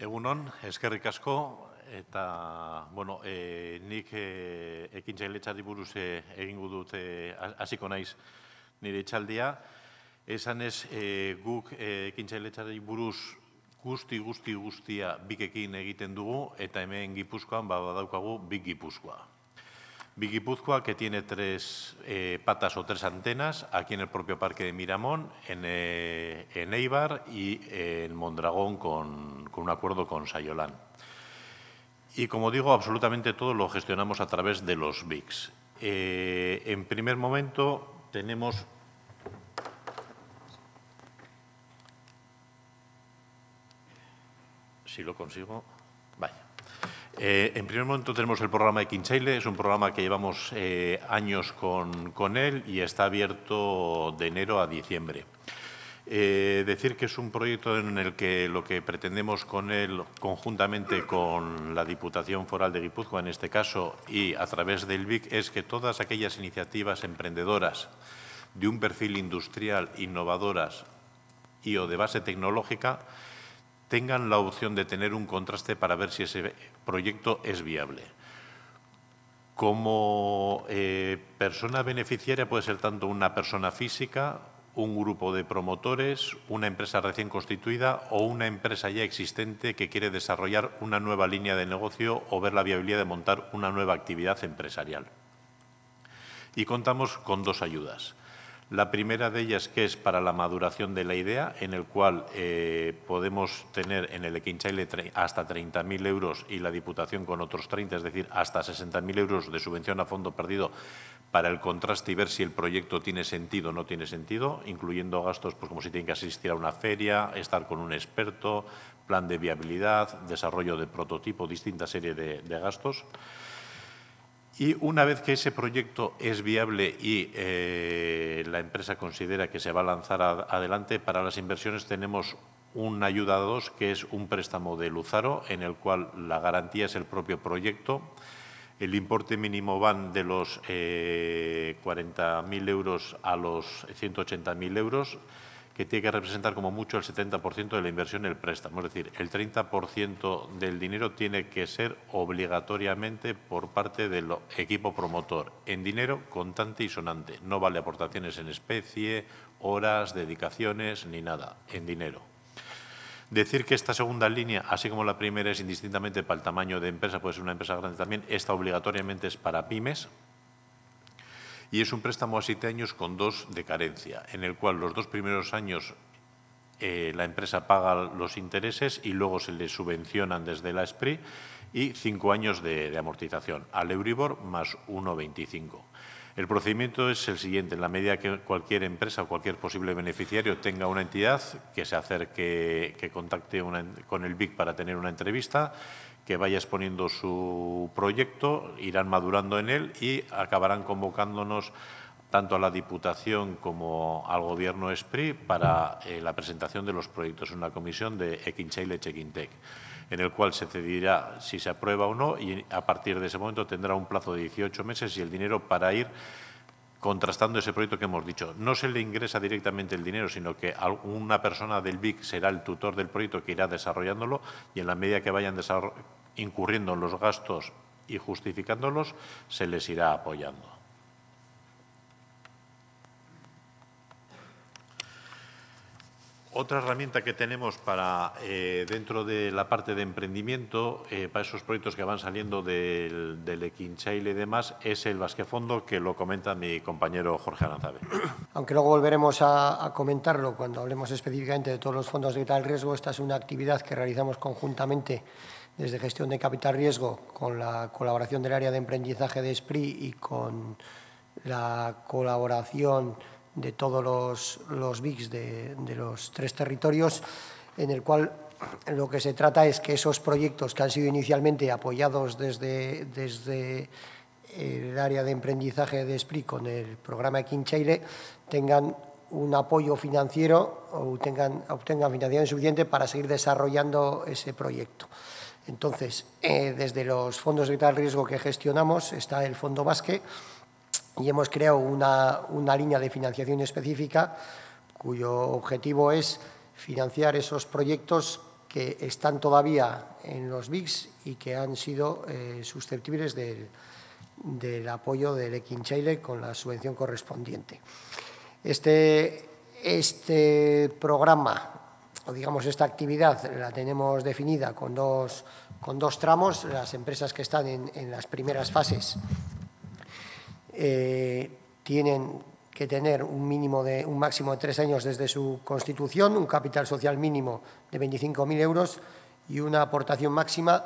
Egunon, eskerrik asko, eta, bueno, e, nik e, eh, ekin txailetxari buruz eh, egingo dut hasiko naiz nire txaldia. Esan ez, e, guk e, ekin buruz guzti, guzti, guztia bikekin egiten dugu, eta hemen gipuzkoan, ba, badaukagu, bik gipuzkoa. Viquipuzcoa, que tiene tres eh, patas o tres antenas, aquí en el propio Parque de Miramón, en, eh, Eibar y eh, en Mondragón, con, con, un acuerdo con Sayolán. Y, como digo, absolutamente todo lo gestionamos a través de los VICs. en primer momento, tenemos si lo consigo, vaya. Eh, en primer momento tenemos el programa de Quinchaile, es un programa que llevamos eh, años con, él y está abierto de enero a diciembre. Eh, decir que es un proyecto en el que lo que pretendemos con él, conjuntamente con la Diputación Foral de Guipúzcoa en este caso y a través del BIC, es que todas aquellas iniciativas emprendedoras de un perfil industrial, innovadoras y o de base tecnológica, tengan la opción de tener un contraste para ver si ese proyecto es viable. Como eh, persona beneficiaria puede ser tanto una persona física, un grupo de promotores, una empresa recién constituida o una empresa ya existente que quiere desarrollar una nueva línea de negocio o ver la viabilidad de montar una nueva actividad empresarial. Y contamos con dos ayudas. La primera de ellas que es para la maduración de la idea, en el cual eh, podemos tener en el Equinchaile hasta 30.000 euros y la Diputación con otros 30, es decir, hasta 60.000 euros de subvención a fondo perdido para el contraste y ver si el proyecto tiene sentido o no tiene sentido, incluyendo gastos pues, como si tienen que asistir a una feria, estar con un experto, plan de viabilidad, desarrollo de prototipo, distinta serie de gastos. Y una vez que ese proyecto es viable y eh, la empresa considera que se va a lanzar adelante, para las inversiones tenemos un ayuda dos, que es un préstamo de Luzaro, en el cual la garantía es el propio proyecto. El importe mínimo van de los 40.000 eh, euros a los 180.000 euros que tiene que representar como mucho el 70% de la inversión en el préstamo. Es decir, el 30% del dinero tiene que ser obligatoriamente por parte del equipo promotor, en dinero contante y sonante. No vale aportaciones en especie, horas, dedicaciones, ni nada, en dinero. Decir que esta segunda línea, así como la primera, es indistintamente para el tamaño de empresa, puede ser una empresa grande también, esta obligatoriamente es para pymes, y es un préstamo a siete años con dos de carencia, en el cual los dos primeros años eh, la empresa paga los intereses y luego se le subvencionan desde la SPRI y cinco años de, amortización, al Euribor más 1,25. El procedimiento es el siguiente. En la medida que cualquier empresa o cualquier posible beneficiario tenga una entidad que se acerque, que contacte con el BIC para tener una entrevista, que vaya exponiendo su proyecto, irán madurando en él y acabarán convocándonos tanto a la Diputación como al Gobierno Esprit para eh, la presentación de los proyectos en una comisión de Equinche Chequintec, en el cual se decidirá si se aprueba o no y a partir de ese momento tendrá un plazo de 18 meses y el dinero para ir contrastando ese proyecto que hemos dicho. No se le ingresa directamente el dinero, sino que una persona del BIC será el tutor del proyecto que irá desarrollándolo y en la medida que vayan desarrollando incurriendo en los gastos y justificándolos, se les irá apoyando. Otra herramienta que tenemos para eh, dentro de la parte de emprendimiento, eh, para esos proyectos que van saliendo del, del Equinchaile y demás, es el Vasquefondo, que lo comenta mi compañero Jorge Aranzabe. Aunque luego volveremos a, comentarlo cuando hablemos específicamente de todos los fondos de tal riesgo, esta es una actividad que realizamos conjuntamente desde gestión de capital riesgo, con la colaboración del área de emprendizaje de SPRI y con la colaboración de todos los, los BICs de, los tres territorios, en el cual lo que se trata es que esos proyectos que han sido inicialmente apoyados desde, el área de emprendizaje de SPRI con el programa de tengan un apoyo financiero o obtengan financiación suficiente para seguir desarrollando ese proyecto. Entonces, eh, desde los fondos de vital riesgo que gestionamos está el Fondo Basque y hemos creado una, línea de financiación específica cuyo objetivo es financiar esos proyectos que están todavía en los BICs y que han sido eh, susceptibles del, apoyo del Equinchaile con la subvención correspondiente. Este, este programa esta actividad la tenemos definida con dos, con dos tramos, las empresas que están en, las primeras fases eh, tienen que tener un, mínimo de, un máximo de tres años desde su constitución, un capital social mínimo de 25.000 euros y una aportación máxima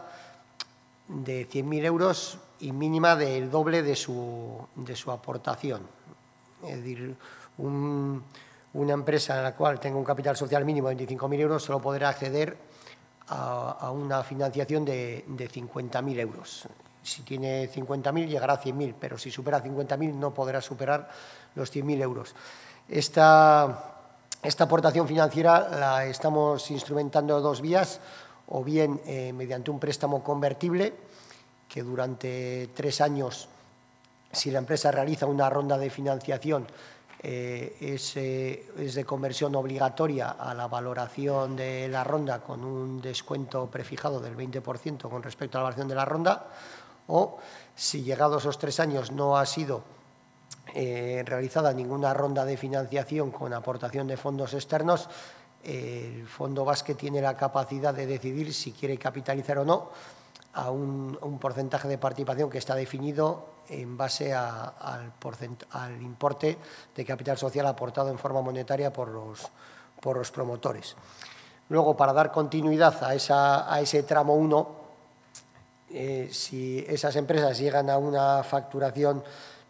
de 100.000 euros y mínima del doble de su, de su aportación. Es decir, un, una empresa en la cual tenga un capital social mínimo de 25.000 euros solo podrá acceder a, una financiación de, 50.000 euros. Si tiene 50.000 llegará a 100.000, pero si supera 50.000 no podrá superar los 100.000 euros. Esta, aportación financiera la estamos instrumentando dos vías, o bien eh, mediante un préstamo convertible, que durante tres años, si la empresa realiza una ronda de financiación, eh, es, de conversión obligatoria a la valoración de la ronda con un descuento prefijado del 20% con respecto a la valoración de la ronda, o si llegados esos tres años no ha sido eh, realizada ninguna ronda de financiación con aportación de fondos externos, el Fondo Vasque tiene la capacidad de decidir si quiere capitalizar o no a un, porcentaje de participación que está definido en base al, importe de capital social aportado en forma monetaria por los, promotores. Luego, para dar continuidad a, ese tramo 1, eh, si esas empresas llegan a una facturación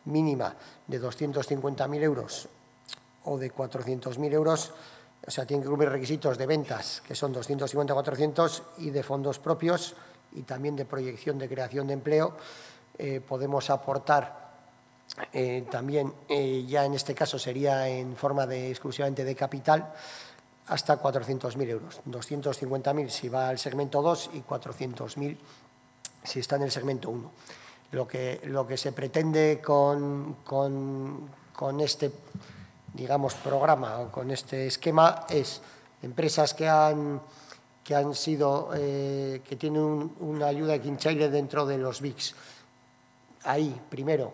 mínima de 250.000 euros o de 400.000 euros, o sea, tienen que cumplir requisitos de ventas, que son 250-400, y de fondos propios, y también de proyección de creación de empleo, eh, podemos aportar eh, también, eh, ya en este caso sería en forma de exclusivamente de capital, hasta 400.000 euros. 250.000 si va al segmento 2 y 400.000 si está en el segmento 1. Lo que, lo que se pretende con, con este digamos, programa o con este esquema es empresas que han que han sido, eh, que tienen una ayuda de quinchaire dentro de los VIX. Ahí, primero,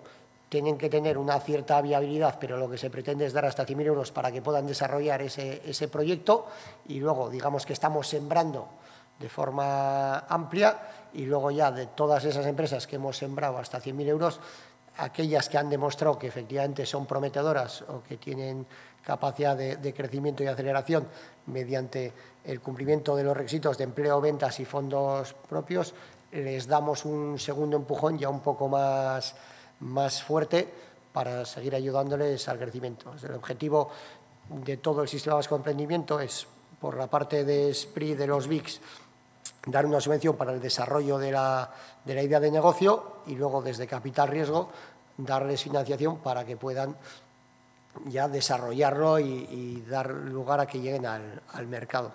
tienen que tener una cierta viabilidad, pero lo que se pretende es dar hasta 100.000 euros para que puedan desarrollar ese, ese proyecto y luego, digamos que estamos sembrando de forma amplia y luego ya de todas esas empresas que hemos sembrado hasta 100.000 euros, aquellas que han demostrado que efectivamente son prometedoras o que tienen capacidad de, crecimiento y aceleración mediante el cumplimiento de los requisitos de empleo, ventas y fondos propios, les damos un segundo empujón ya un poco más, más fuerte para seguir ayudándoles al crecimiento. El objetivo de todo el sistema de emprendimiento es, por la parte de SPRI de los VIX, dar una subvención para el desarrollo de la, de la idea de negocio y luego desde capital riesgo darles financiación para que puedan ya desarrollarlo y, dar lugar a que lleguen al, mercado.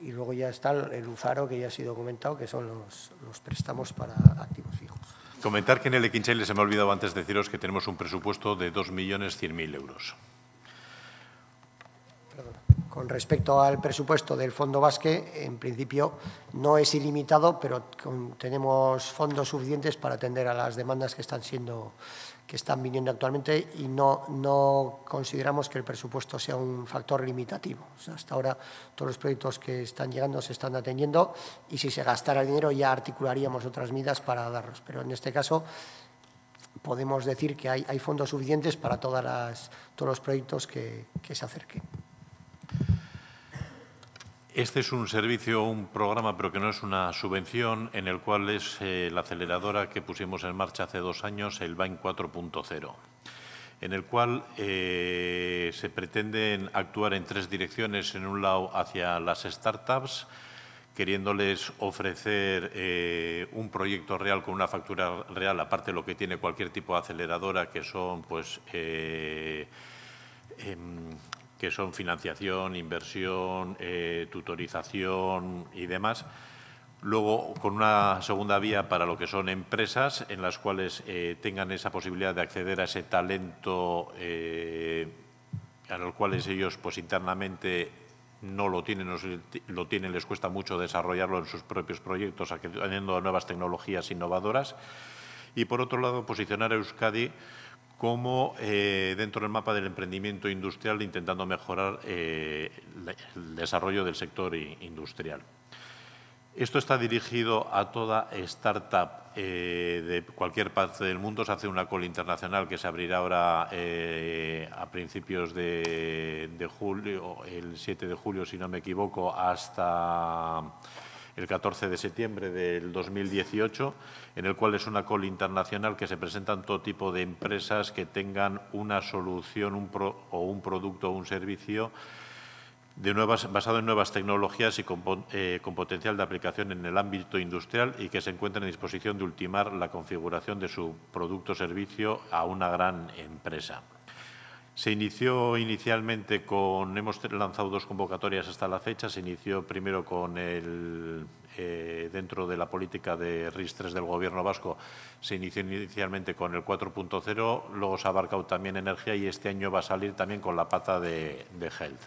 Y luego ya está el UFARO, que ya ha sido comentado, que son los, préstamos para activos fijos. Comentar que en el Equinchel les me ha olvidado antes deciros que tenemos un presupuesto de 2.100.000 euros. Con respecto al presupuesto del Fondo Vasque, en principio no es ilimitado, pero tenemos fondos suficientes para atender a las demandas que están siendo que están viniendo actualmente y no, consideramos que el presupuesto sea un factor limitativo. hasta ahora todos los proyectos que están llegando se están atendiendo y si se gastara el dinero ya articularíamos otras medidas para darlos. Pero en este caso podemos decir que hay, fondos suficientes para todas todos los proyectos que se acerquen. Este es un servicio, un programa, pero que no es una subvención, en el cual es eh, la aceleradora que pusimos en marcha hace dos años, el BAIN 4.0 en el cual eh, se pretenden actuar en tres direcciones. En un lado, hacia las startups, queriéndoles ofrecer eh, un proyecto real con una factura real, aparte de lo que tiene cualquier tipo de aceleradora, que son pues em, que son financiación, inversión, eh, tutorización y demás. Luego, con una segunda vía para lo que son empresas en las cuales eh, tengan esa posibilidad de acceder a ese talento eh, a los cuales ellos pues internamente no lo tienen, lo tienen, les cuesta mucho desarrollarlo en sus propios proyectos, teniendo nuevas tecnologías innovadoras. Y, por otro lado, posicionar a Euskadi como eh, dentro del mapa del emprendimiento industrial intentando mejorar eh, el desarrollo del sector industrial. Esto está dirigido a toda startup eh, de cualquier parte del mundo. Se hace una cola internacional que se abrirá ahora a principios de, de julio, el 7 de julio, si no me equivoco, hasta el 14 de septiembre del 2018, en el cual es una call internacional que se presentan todo tipo de empresas que tengan una solución o un producto o un servicio de nuevas, basado en nuevas tecnologías y con, eh, con, potencial de aplicación en el ámbito industrial y que se encuentren a disposición de ultimar la configuración de su producto o servicio a una gran empresa. Se inició inicialmente con, hemos lanzado dos convocatorias hasta la fecha, se inició primero con el, eh, dentro de la política de RIS 3 del Gobierno vasco, se inició inicialmente con el 4.0, luego se ha abarcado también energía y este año va a salir también con la pata de, health.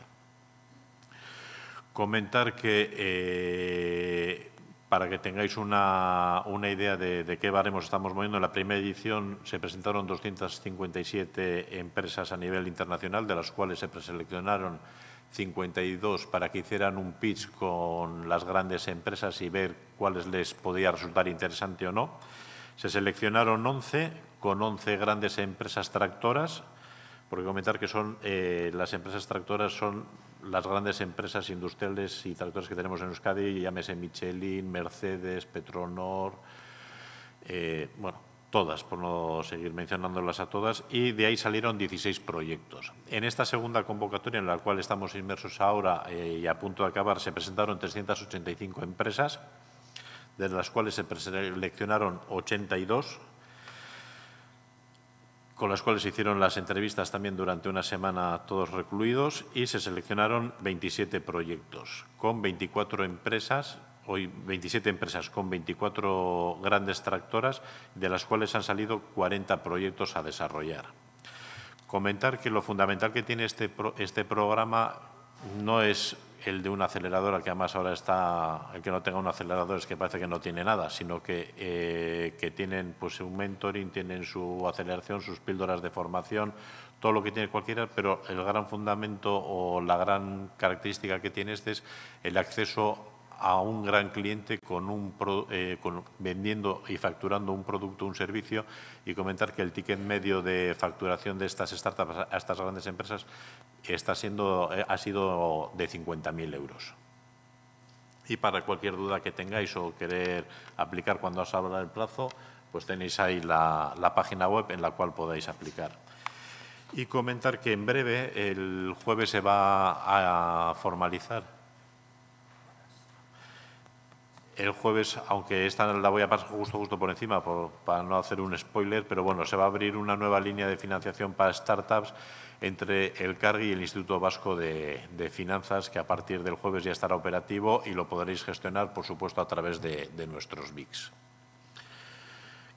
Comentar que eh, para que tengáis una, idea de, qué baremos estamos moviendo, en la primera edición se presentaron 257 empresas a nivel internacional, de las cuales se preseleccionaron 52 para que hicieran un pitch con las grandes empresas y ver cuáles les podía resultar interesante o no. Se seleccionaron 11, con 11 grandes empresas tractoras, porque comentar que son eh, las empresas tractoras son las grandes empresas industriales y tractores que tenemos en Euskadi, llámese Michelin, Mercedes, Petronor, eh, bueno, todas, por no seguir mencionándolas a todas, y de ahí salieron 16 proyectos. En esta segunda convocatoria, en la cual estamos inmersos ahora eh, y a punto de acabar, se presentaron 385 empresas, de las cuales se seleccionaron 82 con las cuales se hicieron las entrevistas también durante una semana todos recluidos y se seleccionaron 27 proyectos con 24 empresas, hoy 27 empresas con 24 grandes tractoras, de las cuales han salido 40 proyectos a desarrollar. Comentar que lo fundamental que tiene este, este programa no es el de un acelerador, que además ahora está, el que no tenga un acelerador es que parece que no tiene nada, sino que, eh, que tienen pues, un mentoring, tienen su aceleración, sus píldoras de formación, todo lo que tiene cualquiera, pero el gran fundamento o la gran característica que tiene este es el acceso a un gran cliente con un eh, vendiendo y facturando un producto, un servicio, y comentar que el ticket medio de facturación de estas startups a estas grandes empresas está siendo, eh, ha sido de 50.000 euros. Y para cualquier duda que tengáis o querer aplicar cuando os abra el plazo, pues tenéis ahí la, la página web en la cual podáis aplicar. Y comentar que en breve, el jueves, se va a formalizar el jueves, aunque esta la voy a pasar justo, por encima para no hacer un spoiler, pero bueno, se va a abrir una nueva línea de financiación para startups entre el CARGI y el Instituto Vasco de, Finanzas, que a partir del jueves ya estará operativo y lo podréis gestionar, por supuesto, a través de, nuestros BICs.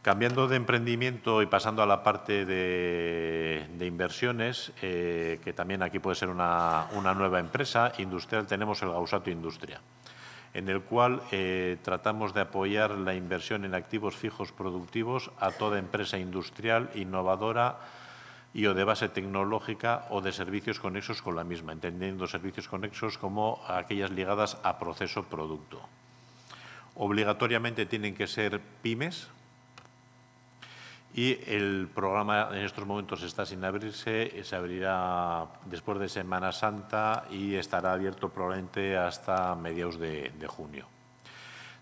Cambiando de emprendimiento y pasando a la parte de, inversiones, eh, que también aquí puede ser una, una nueva empresa industrial, tenemos el Gausato Industria en el cual eh, tratamos de apoyar la inversión en activos fijos productivos a toda empresa industrial, innovadora y o de base tecnológica o de servicios conexos con la misma, entendiendo servicios conexos como aquellas ligadas a proceso-producto. Obligatoriamente tienen que ser pymes, y el programa en estos momentos está sin abrirse, se abrirá después de Semana Santa y estará abierto probablemente hasta mediados de, junio.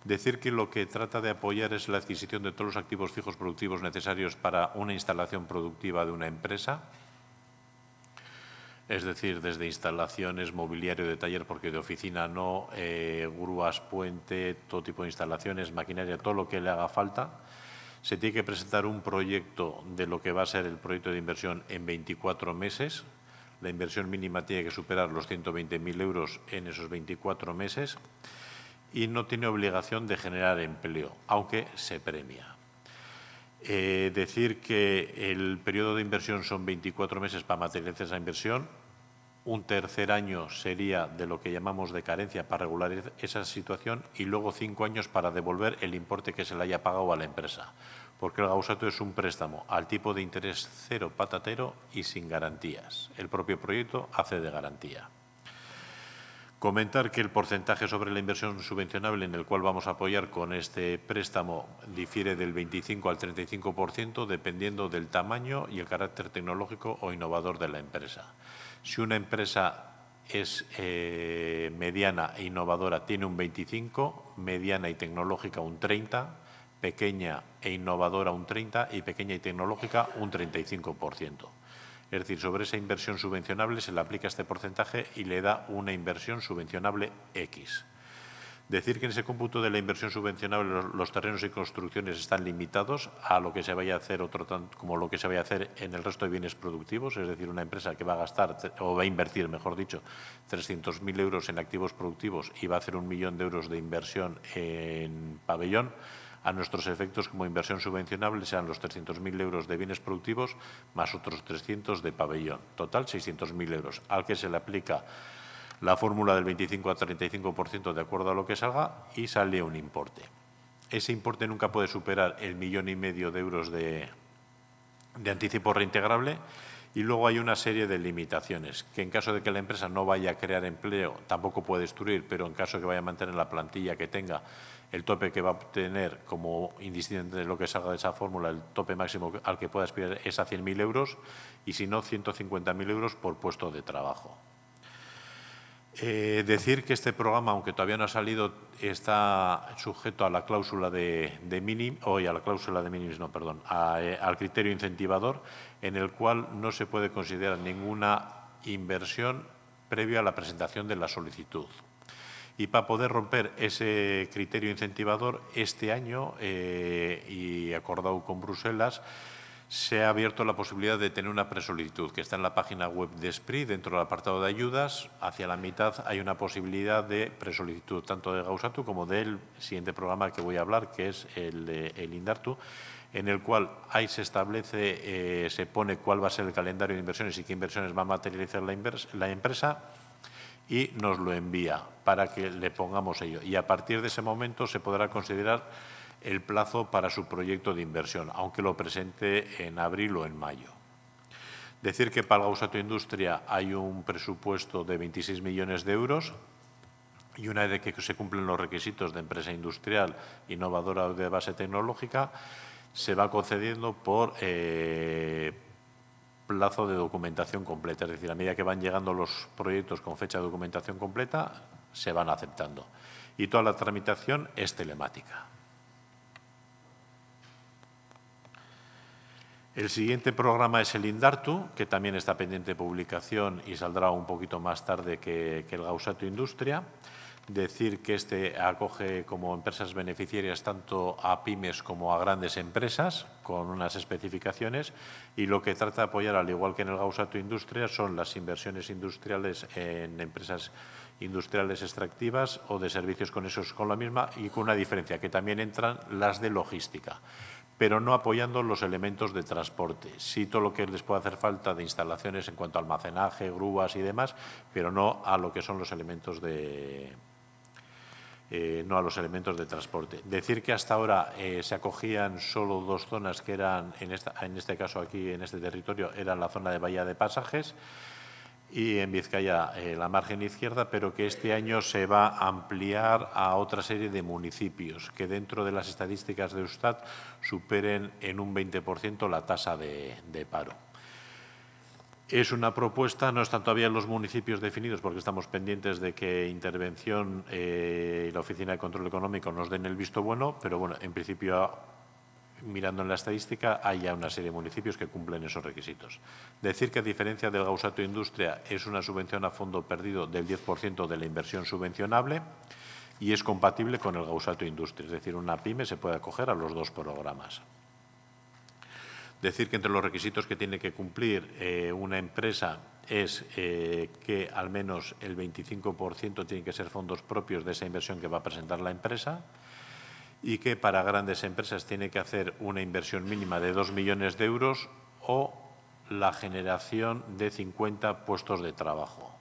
Decir que lo que trata de apoyar es la adquisición de todos los activos fijos productivos necesarios para una instalación productiva de una empresa, es decir, desde instalaciones, mobiliario de taller, porque de oficina no, eh, grúas, puente, todo tipo de instalaciones, maquinaria, todo lo que le haga falta se tiene que presentar un proyecto de lo que va a ser el proyecto de inversión en 24 meses. La inversión mínima tiene que superar los 120.000 euros en esos 24 meses y no tiene obligación de generar empleo, aunque se premia. Eh, decir que el periodo de inversión son 24 meses para materializar esa inversión, un tercer año sería de lo que llamamos de carencia para regular esa situación y luego cinco años para devolver el importe que se le haya pagado a la empresa, porque el gausato es un préstamo al tipo de interés cero patatero y sin garantías. El propio proyecto hace de garantía. Comentar que el porcentaje sobre la inversión subvencionable en el cual vamos a apoyar con este préstamo difiere del 25 al 35% dependiendo del tamaño y el carácter tecnológico o innovador de la empresa. Si una empresa es eh, mediana e innovadora tiene un 25, mediana y tecnológica un 30, pequeña e innovadora un 30 y pequeña y tecnológica un 35%. Es decir, sobre esa inversión subvencionable se le aplica este porcentaje y le da una inversión subvencionable X. Decir que en ese cómputo de la inversión subvencionable los, terrenos y construcciones están limitados a lo que se vaya a hacer como lo que se vaya a hacer en el resto de bienes productivos, es decir, una empresa que va a gastar o va a invertir, mejor dicho, 300.000 euros en activos productivos y va a hacer un millón de euros de inversión en pabellón, a nuestros efectos como inversión subvencionable sean los 300.000 euros de bienes productivos más otros 300 de pabellón, total 600.000 euros, al que se le aplica la fórmula del 25 a 35% de acuerdo a lo que salga y sale un importe. Ese importe nunca puede superar el millón y medio de euros de, anticipo reintegrable y luego hay una serie de limitaciones, que en caso de que la empresa no vaya a crear empleo, tampoco puede destruir, pero en caso de que vaya a mantener la plantilla que tenga, el tope que va a obtener, como indistinto de lo que salga de esa fórmula, el tope máximo al que pueda aspirar es a 100.000 euros y, si no, 150.000 euros por puesto de trabajo. Eh, decir que este programa, aunque todavía no ha salido, está sujeto a la cláusula de, mínimo, hoy a la cláusula de mínimos, no, perdón, eh, al criterio incentivador, en el cual no se puede considerar ninguna inversión previo a la presentación de la solicitud. Y para poder romper ese criterio incentivador, este año, eh, y acordado con Bruselas, se ha abierto la posibilidad de tener una presolicitud, que está en la página web de SPRI, dentro del apartado de ayudas. Hacia la mitad hay una posibilidad de presolicitud, tanto de Gausatu como del siguiente programa que voy a hablar, que es el, el INDARTU, en el cual ahí se establece, eh, se pone cuál va a ser el calendario de inversiones y qué inversiones va a materializar la empresa y nos lo envía para que le pongamos ello. Y a partir de ese momento se podrá considerar el plazo para su proyecto de inversión, aunque lo presente en abril o en mayo. Decir que para USATO Industria hay un presupuesto de 26 millones de euros y una vez que se cumplen los requisitos de empresa industrial innovadora de base tecnológica, se va concediendo por eh, plazo de documentación completa. Es decir, a medida que van llegando los proyectos con fecha de documentación completa, se van aceptando. Y toda la tramitación es telemática. El siguiente programa es el Indartu, que también está pendiente de publicación y saldrá un poquito más tarde que, el Gausato Industria. Decir que este acoge como empresas beneficiarias tanto a pymes como a grandes empresas, con unas especificaciones, y lo que trata de apoyar, al igual que en el Gausato Industria, son las inversiones industriales en empresas industriales extractivas o de servicios con esos con la misma y con una diferencia, que también entran las de logística pero no apoyando los elementos de transporte. Sí todo lo que les pueda hacer falta de instalaciones en cuanto a almacenaje, grúas y demás, pero no a lo que son los elementos de, eh, no a los elementos de transporte. Decir que hasta ahora eh, se acogían solo dos zonas que eran, en, este caso aquí, en este territorio, era la zona de Bahía de Pasajes, y en Vizcaya eh, la margen izquierda, pero que este año se va a ampliar a otra serie de municipios que dentro de las estadísticas de Eustat superen en un 20% la tasa de, paro. Es una propuesta, no están todavía los municipios definidos porque estamos pendientes de que Intervención eh, y la Oficina de Control Económico nos den el visto bueno, pero bueno, en principio mirando en la estadística, hay ya una serie de municipios que cumplen esos requisitos. Decir que, a diferencia del Gausato Industria, es una subvención a fondo perdido del 10% de la inversión subvencionable y es compatible con el Gausato Industria, es decir, una PYME se puede acoger a los dos programas. Decir que entre los requisitos que tiene que cumplir eh, una empresa es eh, que al menos el 25% tiene que ser fondos propios de esa inversión que va a presentar la empresa, y que para grandes empresas tiene que hacer una inversión mínima de 2 millones de euros o la generación de 50 puestos de trabajo.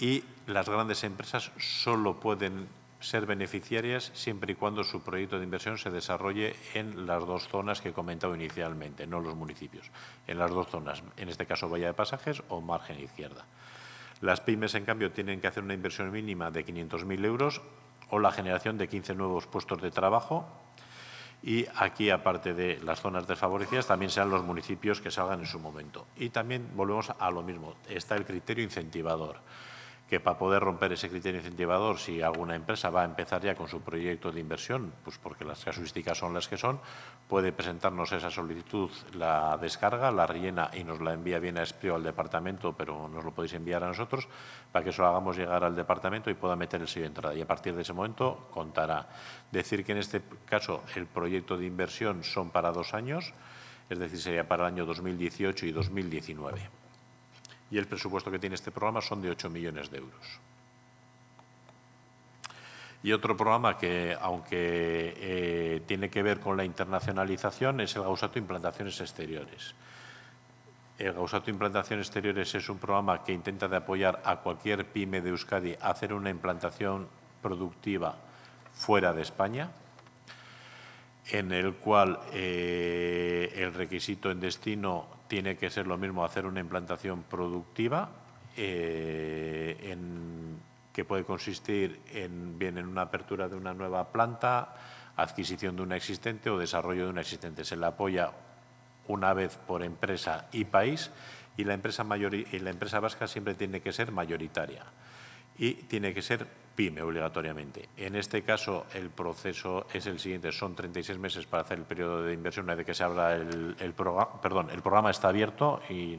Y las grandes empresas solo pueden ser beneficiarias siempre y cuando su proyecto de inversión se desarrolle en las dos zonas que he comentado inicialmente, no los municipios, en las dos zonas, en este caso valla de Pasajes o margen izquierda. Las pymes, en cambio, tienen que hacer una inversión mínima de 500.000 euros o la generación de 15 nuevos puestos de trabajo. Y aquí, aparte de las zonas desfavorecidas, también sean los municipios que salgan en su momento. Y también volvemos a lo mismo, está el criterio incentivador que para poder romper ese criterio incentivador, si alguna empresa va a empezar ya con su proyecto de inversión, pues porque las casuísticas son las que son, puede presentarnos esa solicitud, la descarga, la rellena y nos la envía bien a Esprio al departamento, pero nos lo podéis enviar a nosotros para que eso lo hagamos llegar al departamento y pueda meter el sello de entrada. Y a partir de ese momento contará. Decir que en este caso el proyecto de inversión son para dos años, es decir, sería para el año 2018 y 2019 y el presupuesto que tiene este programa son de 8 millones de euros. Y otro programa que, aunque eh, tiene que ver con la internacionalización, es el Gausato Implantaciones Exteriores. El Gausato Implantaciones Exteriores es un programa que intenta de apoyar a cualquier pyme de Euskadi a hacer una implantación productiva fuera de España, en el cual eh, el requisito en destino tiene que ser lo mismo hacer una implantación productiva eh, que puede consistir en, bien en una apertura de una nueva planta, adquisición de una existente o desarrollo de una existente. Se le apoya una vez por empresa y país y la empresa, y la empresa vasca siempre tiene que ser mayoritaria y tiene que ser ...PIME obligatoriamente. En este caso, el proceso es el siguiente. Son 36 meses para hacer el periodo de inversión una vez que se abra el, programa. Perdón, el programa está abierto y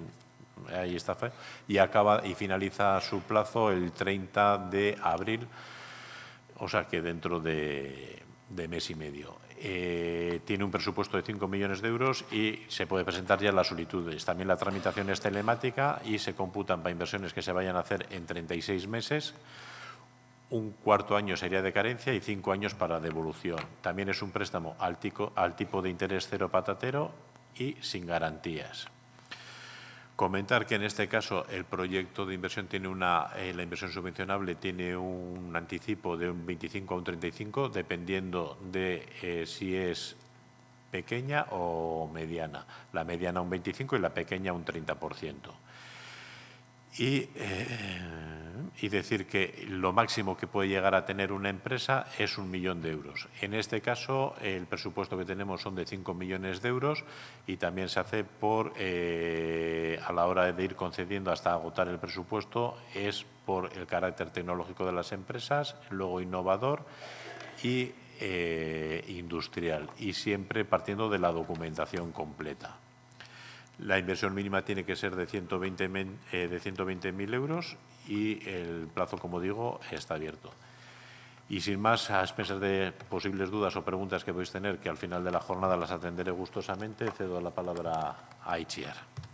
ahí está. Y, acaba, y finaliza su plazo el 30 de abril, o sea que dentro de, mes y medio. Eh, tiene un presupuesto de 5 millones de euros y se puede presentar ya las solicitudes. También la tramitación es telemática y se computan para inversiones que se vayan a hacer en 36 meses un cuarto año sería de carencia y cinco años para devolución. También es un préstamo al, tipo de interés cero patatero y sin garantías. Comentar que en este caso el proyecto de inversión tiene una, eh, la inversión subvencionable tiene un anticipo de un 25 a un 35, dependiendo de eh, si es pequeña o mediana. La mediana un 25 y la pequeña un 30%. Eh, y, decir que lo máximo que puede llegar a tener una empresa es un millón de euros. En este caso, el presupuesto que tenemos son de 5 millones de euros y también se hace por, eh, a la hora de ir concediendo hasta agotar el presupuesto, es por el carácter tecnológico de las empresas, luego innovador y eh, industrial, y siempre partiendo de la documentación completa. La inversión mínima tiene que ser de 120.000 eh, de 120 euros y el plazo, como digo, está abierto. Y sin más, a expensas de posibles dudas o preguntas que podéis tener, que al final de la jornada las atenderé gustosamente, cedo la palabra a Ichier.